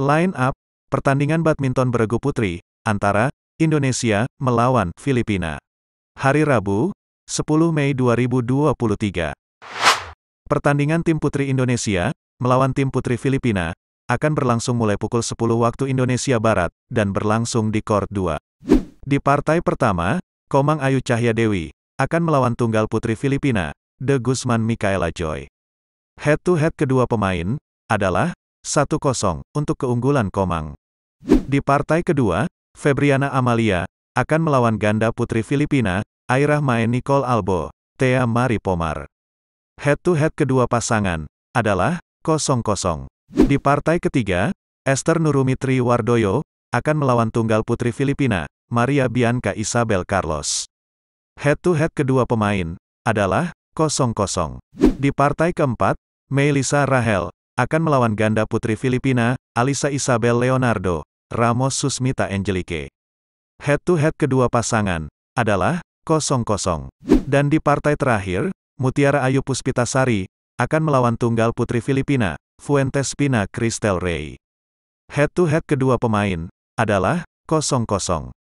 Line up, pertandingan badminton beregu putri, antara Indonesia melawan Filipina. Hari Rabu, 10 Mei 2023. Pertandingan tim putri Indonesia melawan tim putri Filipina akan berlangsung mulai pukul 10 waktu Indonesia Barat dan berlangsung di Court 2. Di partai pertama, Komang Ayu Cahya Dewi akan melawan tunggal putri Filipina, De Guzman Mikaela Joy. Head to head kedua pemain adalah 1-0, untuk keunggulan Komang. Di partai kedua, Febriana Amalia, akan melawan ganda putri Filipina, Aira Mae Nicole Albo, Thea Mari Pomar. Head-to-head kedua pasangan, adalah, 0-0. Di partai ketiga, Esther Nurumitri Wardoyo, akan melawan tunggal putri Filipina, Maria Bianca Isabel Carlos. Head-to-head kedua pemain, adalah, 0-0. Di partai keempat, Melisa Rahel, akan melawan ganda putri Filipina, Alisa Isabel Leonardo, Ramos Susmita Angelique. Head-to-head kedua pasangan adalah kosong kosong. Dan di partai terakhir, Mutiara Ayu Puspitasari akan melawan tunggal putri Filipina, Fuentes Pina Cristel Rey. Head-to-head kedua pemain adalah kosong kosong.